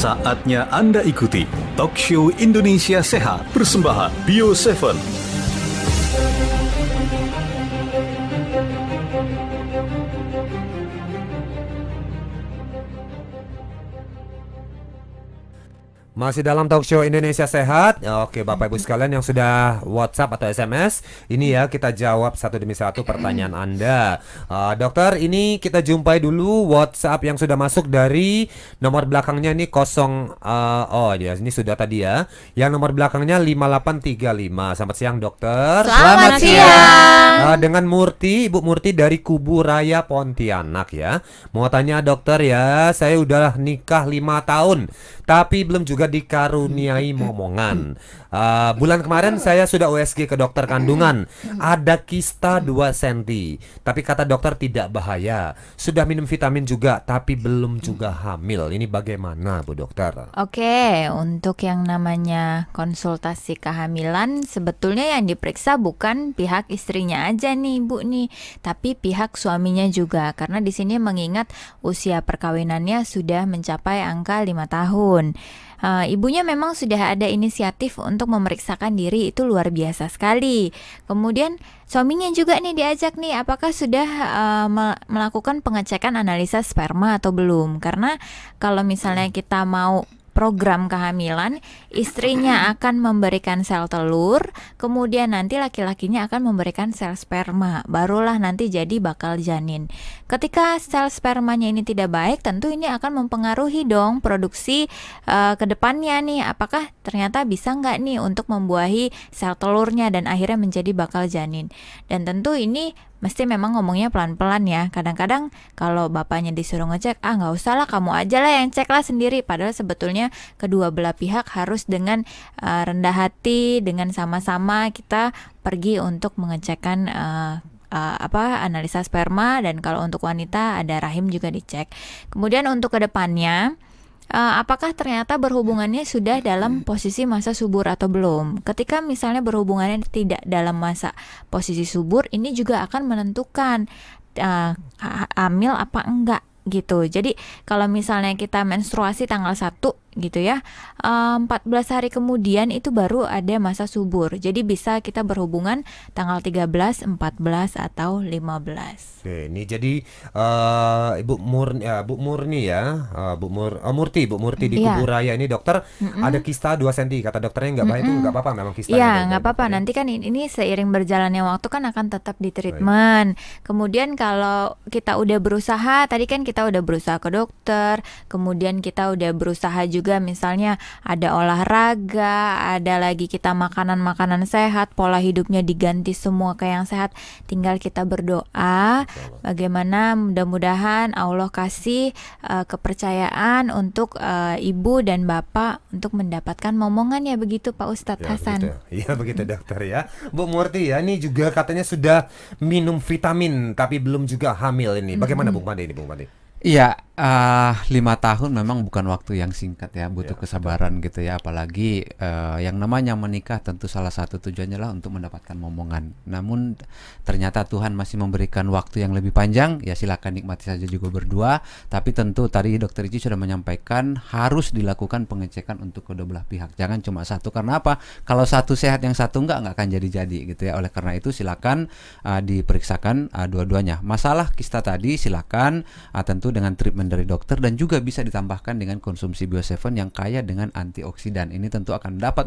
Saatnya Anda ikuti Talk Show Indonesia Sehat Persembahan Bio 7 Masih dalam talk show Indonesia Sehat. Ya, oke, Bapak Ibu sekalian yang sudah WhatsApp atau SMS, ini ya kita jawab satu demi satu pertanyaan Anda. Uh, dokter, ini kita jumpai dulu WhatsApp yang sudah masuk dari nomor belakangnya ini kosong uh, oh ya ini sudah tadi ya. Yang nomor belakangnya 5835. Selamat siang, Dokter. Selamat, Selamat siang. Uh, dengan Murti, Ibu Murti dari Kubu Raya Pontianak ya. Mau tanya dokter ya, saya udah nikah 5 tahun tapi belum juga dikaruniai momongan. Uh, bulan kemarin saya sudah USG ke dokter kandungan. Ada kista 2 cm, tapi kata dokter tidak bahaya. Sudah minum vitamin juga, tapi belum juga mm. hamil. Ini bagaimana, Bu Dokter? Oke, untuk yang namanya konsultasi kehamilan, sebetulnya yang diperiksa bukan pihak istrinya aja nih, Bu nih, tapi pihak suaminya juga karena di sini mengingat usia perkawinannya sudah mencapai angka 5 tahun tahun. Uh, ibunya memang sudah ada inisiatif untuk memeriksakan diri itu luar biasa sekali. Kemudian suaminya juga nih diajak nih apakah sudah uh, melakukan pengecekan analisa sperma atau belum? Karena kalau misalnya iya. kita mau program kehamilan, istrinya akan memberikan sel telur, kemudian nanti laki-lakinya akan memberikan sel sperma, barulah nanti jadi bakal janin. Ketika sel spermanya ini tidak baik, tentu ini akan mempengaruhi dong produksi uh, eh, kedepannya nih, apakah ternyata bisa nggak nih untuk membuahi sel telurnya dan akhirnya menjadi bakal janin. Dan tentu ini mesti memang ngomongnya pelan-pelan ya. Kadang-kadang kalau bapaknya disuruh ngecek, ah nggak usah lah kamu aja lah yang cek lah sendiri. Padahal sebetulnya kedua belah pihak harus dengan uh, rendah hati, dengan sama-sama kita pergi untuk mengecekkan uh, uh, apa analisa sperma dan kalau untuk wanita ada rahim juga dicek. Kemudian untuk kedepannya uh, apakah ternyata berhubungannya sudah dalam hmm. posisi masa subur atau belum. Ketika misalnya berhubungannya tidak dalam masa posisi subur, ini juga akan menentukan uh, hamil apa enggak gitu. Jadi kalau misalnya kita menstruasi tanggal 1 gitu ya. Eh, empat 14 hari kemudian itu baru ada masa subur. Jadi bisa kita berhubungan tanggal 13, 14 atau 15. Oke, ini jadi uh, Ibu Murni ya, Bu Murni ya, uh, Bu Mur uh, Murti, Bu Murti di yeah. Kuburaya ini dokter mm -mm. ada kista 2 cm kata dokternya nggak baik mm -mm. itu nggak apa-apa memang kista. Iya, nggak apa-apa. Nanti kan ini, ini seiring berjalannya waktu kan akan tetap di treatment. Baik. Kemudian kalau kita udah berusaha, tadi kan kita udah berusaha ke dokter, kemudian kita udah berusaha juga juga misalnya ada olahraga, ada lagi kita makanan-makanan sehat, pola hidupnya diganti semua ke yang sehat. Tinggal kita berdoa bagaimana mudah-mudahan Allah kasih uh, kepercayaan untuk uh, ibu dan bapak untuk mendapatkan momongan ya begitu Pak Ustadz ya, Hasan. Ya. Iya begitu dokter ya. Bu Murti ya ini juga katanya sudah minum vitamin tapi belum juga hamil ini. Hmm. Bagaimana Bu -hmm. ini Bu Pandi? Iya, uh, lima tahun memang bukan waktu yang singkat ya, butuh ya, kesabaran betul. gitu ya. Apalagi uh, yang namanya menikah tentu salah satu tujuannya lah untuk mendapatkan momongan. Namun ternyata Tuhan masih memberikan waktu yang lebih panjang, ya silakan nikmati saja juga berdua. Tapi tentu tadi Dokter Ici sudah menyampaikan harus dilakukan pengecekan untuk kedua belah pihak. Jangan cuma satu karena apa? Kalau satu sehat yang satu enggak enggak akan jadi-jadi gitu ya. Oleh karena itu silakan uh, diperiksakan uh, dua-duanya. Masalah kista tadi silakan uh, tentu dengan treatment dari dokter dan juga bisa ditambahkan dengan konsumsi Bio7 yang kaya dengan antioksidan. Ini tentu akan dapat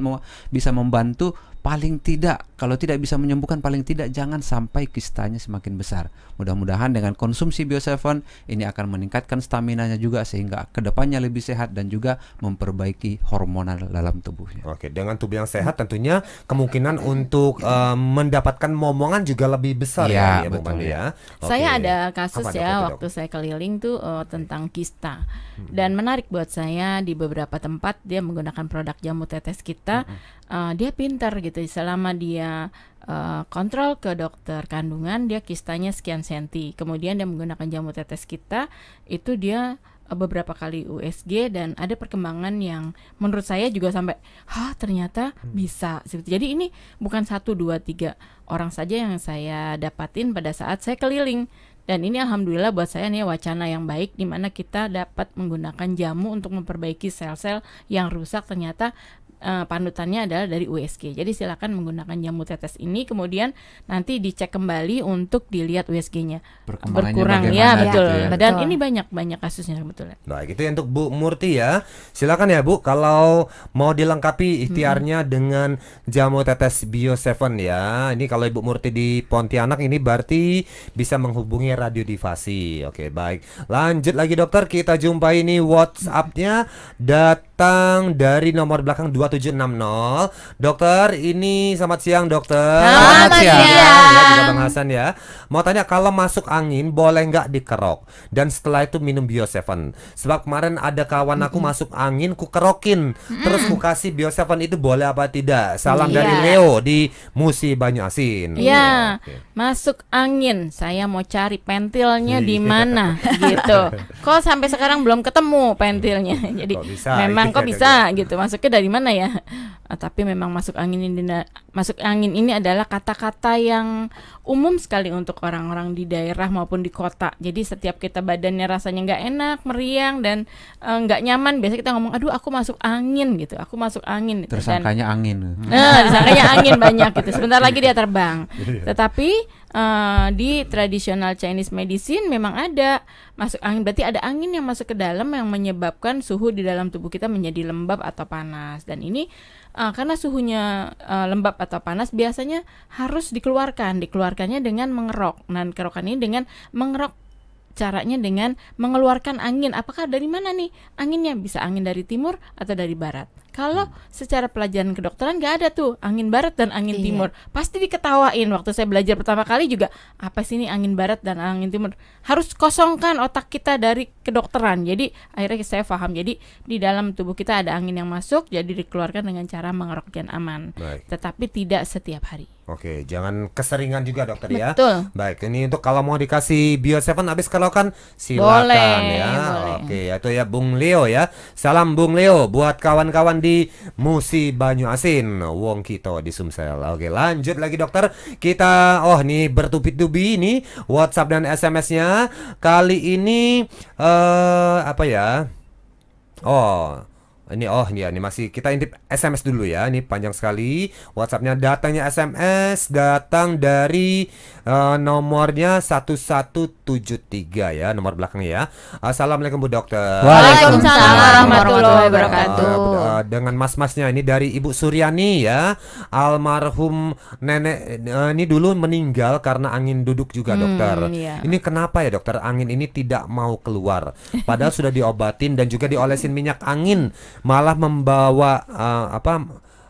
bisa membantu paling tidak kalau tidak bisa menyembuhkan paling tidak jangan sampai kistanya semakin besar. Mudah-mudahan dengan konsumsi Bio7 ini akan meningkatkan stamina nya juga sehingga kedepannya lebih sehat dan juga memperbaiki hormonal dalam tubuhnya. Oke, dengan tubuh yang sehat tentunya kemungkinan untuk uh, mendapatkan momongan juga lebih besar iya, ya, ya, betul. Iya. ya. Oke. Saya ada kasus Apa ya waktu saya keliling tuh uh, tentang kista hmm. dan menarik buat saya di beberapa tempat dia menggunakan produk jamu tetes kita hmm uh, dia pintar gitu selama dia uh, kontrol ke dokter kandungan dia kistanya sekian senti kemudian dia menggunakan jamu tetes kita itu dia eh, beberapa kali USG dan ada perkembangan yang menurut saya juga sampai hah ternyata hmm. bisa jadi ini bukan satu dua tiga orang saja yang saya dapatin pada saat saya keliling dan ini alhamdulillah buat saya nih wacana yang baik di mana kita dapat menggunakan jamu untuk memperbaiki sel-sel yang rusak ternyata uh, panutannya adalah dari USG. Jadi silakan menggunakan jamu tetes ini kemudian nanti dicek kembali untuk dilihat USG-nya berkurang ya gitu betul. ya. Dan betul. ini banyak-banyak kasusnya betul. Nah, itu untuk Bu Murti ya. Silakan ya Bu kalau mau dilengkapi ikhtiarnya hmm. dengan jamu tetes Bio 7 ya. Ini kalau Ibu Murti di Pontianak ini berarti bisa menghubungi Radio Divasi. Oke, baik. Lanjut lagi dokter, kita jumpai ini WhatsApp-nya datang dari nomor belakang dua 0811-1760 Dokter, ini selamat siang dokter. Selamat, selamat siang. siang. Ya, juga Bang Hasan ya. Mau tanya kalau masuk angin boleh nggak dikerok? Dan setelah itu minum Bio 7. Sebab kemarin ada kawan aku mm -hmm. masuk angin ku kerokin. Mm -hmm. Terus ku kasih Bio 7 itu boleh apa tidak? Salam yeah. dari Leo di Musi Banyuasin. Iya. Yeah. okay. Masuk angin. Saya mau cari pentilnya iya. di mana gitu. Kok sampai sekarang belum ketemu pentilnya. Jadi kok bisa, memang iya, kok iya, bisa gitu. Masuknya dari mana ya? ya. Eh, tapi memang masuk angin ini masuk angin ini adalah kata-kata yang umum sekali untuk orang-orang di daerah maupun di kota. Jadi setiap kita badannya rasanya nggak enak, meriang dan eh, nggak e, nyaman, Biasa kita ngomong, aduh aku masuk angin gitu, aku masuk angin. Tersangkanya dan, angin. Nah, tersangkanya angin banyak gitu. Sebentar lagi dia terbang. Iya. Tetapi uh, di tradisional Chinese medicine memang ada masuk angin berarti ada angin yang masuk ke dalam yang menyebabkan suhu di dalam tubuh kita menjadi lembab atau panas dan ini uh, karena suhunya uh, lembab atau panas biasanya harus dikeluarkan dikeluarkannya dengan mengerok dan kerokan ini dengan mengerok caranya dengan mengeluarkan angin. Apakah dari mana nih anginnya? Bisa angin dari timur atau dari barat. Kalau hmm. secara pelajaran kedokteran nggak ada tuh angin barat dan angin iya. timur. Pasti diketawain waktu saya belajar pertama kali juga apa sih ini angin barat dan angin timur. Harus kosongkan otak kita dari kedokteran. Jadi akhirnya saya paham. Jadi di dalam tubuh kita ada angin yang masuk jadi dikeluarkan dengan cara mengerok dan aman. Baik. Tetapi tidak setiap hari. Oke, jangan keseringan juga dokter Betul. ya. Betul. Baik, ini untuk kalau mau dikasih Bio 7 habis kalau kan silakan boleh, ya. Boleh. Oke, ya, itu ya Bung Leo ya. Salam Bung Leo buat kawan-kawan di Musi Banyu Asin Wong Kito di Sumsel Oke lanjut lagi dokter Kita oh nih bertubi-tubi ini Whatsapp dan SMS-nya Kali ini eh uh, apa ya Oh ini oh ya ini masih kita intip SMS dulu ya. Ini panjang sekali. WhatsAppnya datangnya SMS datang dari uh, nomornya 1173 ya, nomor belakangnya ya. Assalamualaikum Bu Dokter. Waalaikumsalam warahmatullahi wabarakatuh. Uh, dengan mas-masnya ini dari Ibu Suryani ya. Almarhum nenek uh, ini dulu meninggal karena angin duduk juga, hmm, Dokter. Iya. Ini kenapa ya, Dokter? Angin ini tidak mau keluar. Padahal sudah diobatin dan juga diolesin minyak angin malah membawa uh, apa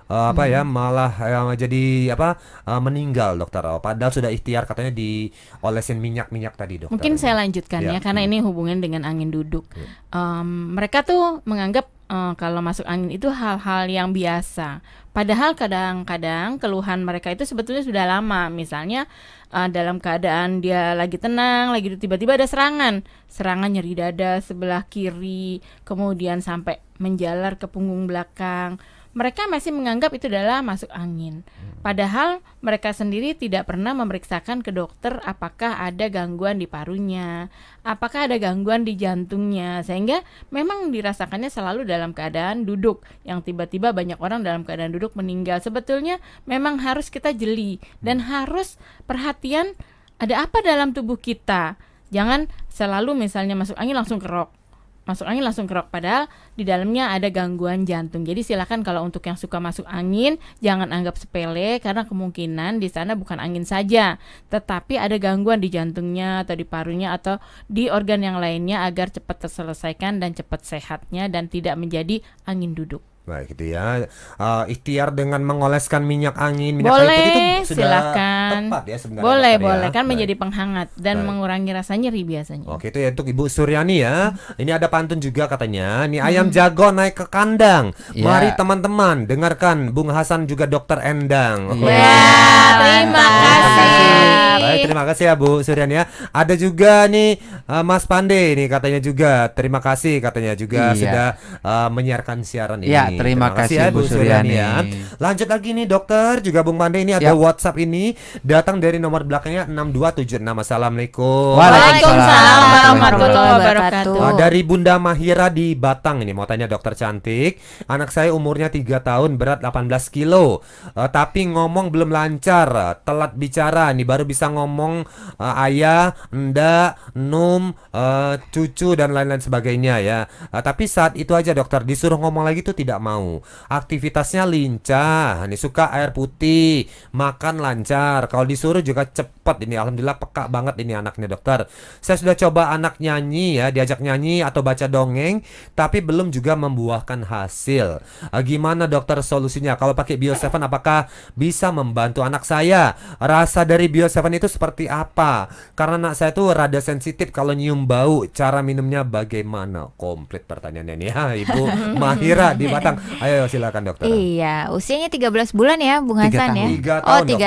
uh, apa ya, hmm. ya malah uh, jadi apa uh, meninggal dokter oh, padahal sudah ikhtiar katanya diolesin minyak minyak tadi dokter mungkin saya lanjutkan ya, ya karena hmm. ini hubungan dengan angin duduk hmm. um, mereka tuh menganggap uh, kalau masuk angin itu hal-hal yang biasa padahal kadang-kadang keluhan mereka itu sebetulnya sudah lama misalnya uh, dalam keadaan dia lagi tenang lagi tiba-tiba ada serangan serangan nyeri dada sebelah kiri kemudian sampai menjalar ke punggung belakang. Mereka masih menganggap itu adalah masuk angin. Hmm. Padahal mereka sendiri tidak pernah memeriksakan ke dokter apakah ada gangguan di parunya, apakah ada gangguan di jantungnya, sehingga memang dirasakannya selalu dalam keadaan duduk. Yang tiba-tiba banyak orang dalam keadaan duduk meninggal. Sebetulnya memang harus kita jeli dan hmm. harus perhatian ada apa dalam tubuh kita. Jangan selalu misalnya masuk angin langsung kerok masuk angin langsung kerok padahal di dalamnya ada gangguan jantung. Jadi silakan kalau untuk yang suka masuk angin jangan anggap sepele karena kemungkinan di sana bukan angin saja, tetapi ada gangguan di jantungnya atau di parunya atau di organ yang lainnya agar cepat terselesaikan dan cepat sehatnya dan tidak menjadi angin duduk. Baik itu ya. Uh, ikhtiar dengan mengoleskan minyak angin, minyak boleh, kayu putih itu sudah silakan. tepat ya sebenarnya. Boleh, ya. boleh ya. kan Baik. menjadi penghangat dan Baik. mengurangi rasa nyeri biasanya. Oke, itu ya untuk Ibu Suryani ya. Hmm. Ini ada pantun juga katanya. Nih hmm. ayam jago naik ke kandang. Yeah. Mari teman-teman dengarkan Bung Hasan juga Dokter Endang. Iya. Oke. Yeah. Terima kasih. Baik, terima kasih ya Bu Suryani ya. Ada juga nih uh, Mas Pandey ini katanya juga. Terima kasih katanya juga yeah. sudah uh, menyiarkan siaran ini. Iya, Terima, Terima kasih, kasih Bu Suryani. Lanjut lagi nih dokter, juga Bung Mande ini Siap. ada ya. WhatsApp ini datang dari nomor belakangnya 6276. Assalamualaikum. Waalaikumsalam warahmatullahi wabarakatuh. Dari Bunda Mahira di Batang ini mau tanya dokter cantik, anak saya umurnya 3 tahun berat 18 kilo, uh, tapi ngomong belum lancar, telat bicara nih baru bisa ngomong uh, ayah, nda, num, uh, eh, cucu dan lain-lain sebagainya ya. Uh, tapi saat itu aja dokter disuruh ngomong lagi tuh tidak mau. Aktivitasnya lincah, ini suka air putih, makan lancar. Kalau disuruh juga cepat cepat ini alhamdulillah peka banget ini anaknya dokter saya sudah coba anak nyanyi ya diajak nyanyi atau baca dongeng tapi belum juga membuahkan hasil uh, gimana dokter solusinya kalau pakai Bio 7 apakah bisa membantu anak saya rasa dari Bio 7 itu seperti apa karena anak saya tuh rada sensitif kalau nyium bau cara minumnya bagaimana komplit pertanyaannya nih ya Ibu Mahira di Batang ayo silakan dokter iya usianya 13 bulan ya Bung Hasan tiga tahun. ya oh, tahun, oh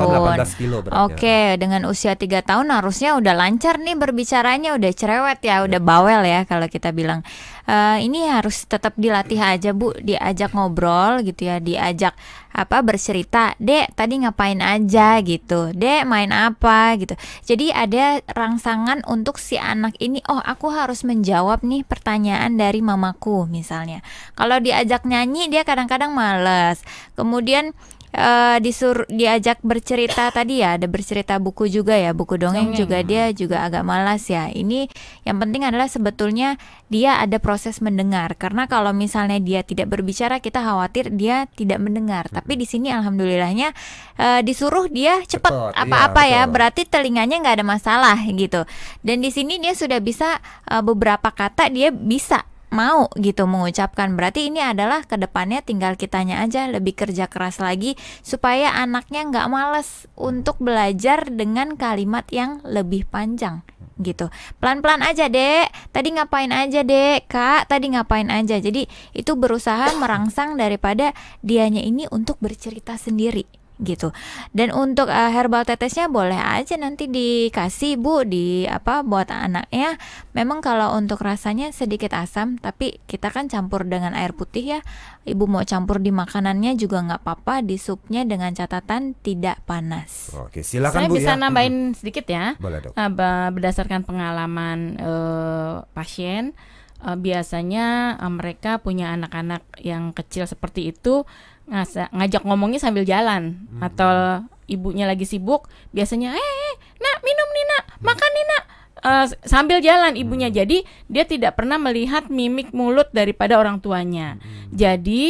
3 tahun, tahun 18 kilo ya. oke okay ya dengan usia 3 tahun harusnya udah lancar nih berbicaranya, udah cerewet ya, udah bawel ya kalau kita bilang. uh, ini harus tetap dilatih aja, Bu, diajak ngobrol gitu ya, diajak apa bercerita. Dek, tadi ngapain aja gitu. Dek, main apa gitu. Jadi ada rangsangan untuk si anak ini, oh aku harus menjawab nih pertanyaan dari mamaku misalnya. Kalau diajak nyanyi dia kadang-kadang males. Kemudian uh, eh, disur diajak bercerita tadi ya ada bercerita buku juga ya buku dongeng, dongeng juga dia hmm. juga agak malas ya ini yang penting adalah sebetulnya dia ada proses mendengar karena kalau misalnya dia tidak berbicara kita khawatir dia tidak mendengar hmm. tapi di sini alhamdulillahnya uh, disuruh dia cepat apa-apa iya, ya berarti telinganya nggak ada masalah gitu dan di sini dia sudah bisa uh, beberapa kata dia bisa mau gitu mengucapkan. Berarti ini adalah kedepannya tinggal kitanya aja lebih kerja keras lagi supaya anaknya nggak males untuk belajar dengan kalimat yang lebih panjang gitu. Pelan-pelan aja, Dek. Tadi ngapain aja, Dek? Kak, tadi ngapain aja? Jadi, itu berusaha merangsang daripada dianya ini untuk bercerita sendiri gitu. Dan untuk uh, herbal tetesnya boleh aja nanti dikasih Bu di apa buat anaknya. Memang kalau untuk rasanya sedikit asam, tapi kita kan campur dengan air putih ya. Ibu mau campur di makanannya juga nggak apa-apa, di supnya dengan catatan tidak panas. Oke, silakan Saya Bu. Saya bisa ya. nambahin hmm. sedikit ya. Boleh dok. Eh, berdasarkan pengalaman uh, pasien biasanya mereka punya anak-anak yang kecil seperti itu ngajak ngomongnya sambil jalan hmm. atau ibunya lagi sibuk biasanya eh hey, eh, eh, nak minum nih nak makan nih nak uh, sambil jalan ibunya hmm. jadi dia tidak pernah melihat mimik mulut daripada orang tuanya hmm. jadi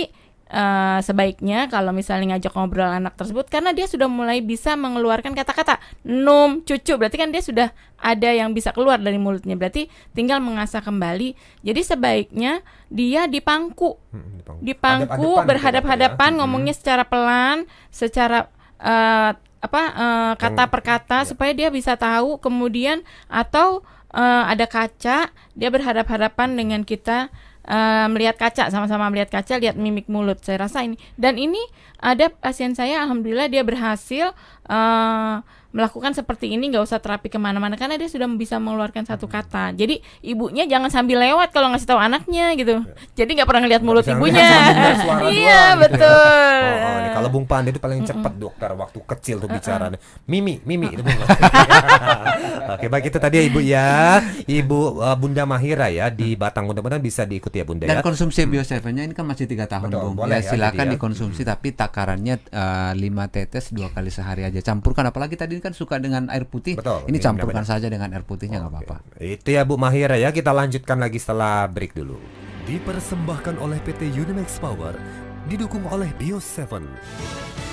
uh, sebaiknya kalau misalnya ngajak ngobrol anak tersebut karena dia sudah mulai bisa mengeluarkan kata-kata num cucu berarti kan dia sudah ada yang bisa keluar dari mulutnya berarti tinggal mengasah kembali jadi sebaiknya dia dipangku hmm, dipangku gitu ya, berhadap-hadapan ya. ngomongnya secara pelan secara uh, apa uh, kata per kata ya. supaya dia bisa tahu kemudian atau uh, ada kaca dia berhadap-hadapan dengan kita uh, melihat kaca sama-sama melihat kaca lihat mimik mulut saya rasa ini dan ini ada pasien saya alhamdulillah dia berhasil uh, melakukan seperti ini nggak usah terapi kemana-mana karena dia sudah bisa mengeluarkan satu kata jadi ibunya jangan sambil lewat kalau ngasih tahu anaknya gitu iya. jadi nggak pernah ngeliat mulut bisa ibunya iya doang, gitu ya. betul gitu. oh, oh, kalau Bung Pandi itu paling cepat dokter waktu kecil tuh bicara Mimi Mimi itu Bung oke baik itu tadi ya Ibu ya Ibu uh, Bunda Mahira ya di hmm. Batang mudah-mudahan bisa diikuti ya Bunda dan ya. konsumsi hmm. nya ini kan masih tiga tahun Betul, Bung boleh ya, ya silakan ya. dikonsumsi hmm. tapi takarannya uh, eh, 5 tetes dua kali sehari aja campurkan apalagi tadi kan suka dengan air putih. Betul. Ini iya, campurkan saja dengan air putihnya nggak oh, apa-apa. Okay. Itu ya Bu Mahira ya. Kita lanjutkan lagi setelah break dulu. Dipersembahkan oleh PT Unimax Power, didukung oleh Bio 7.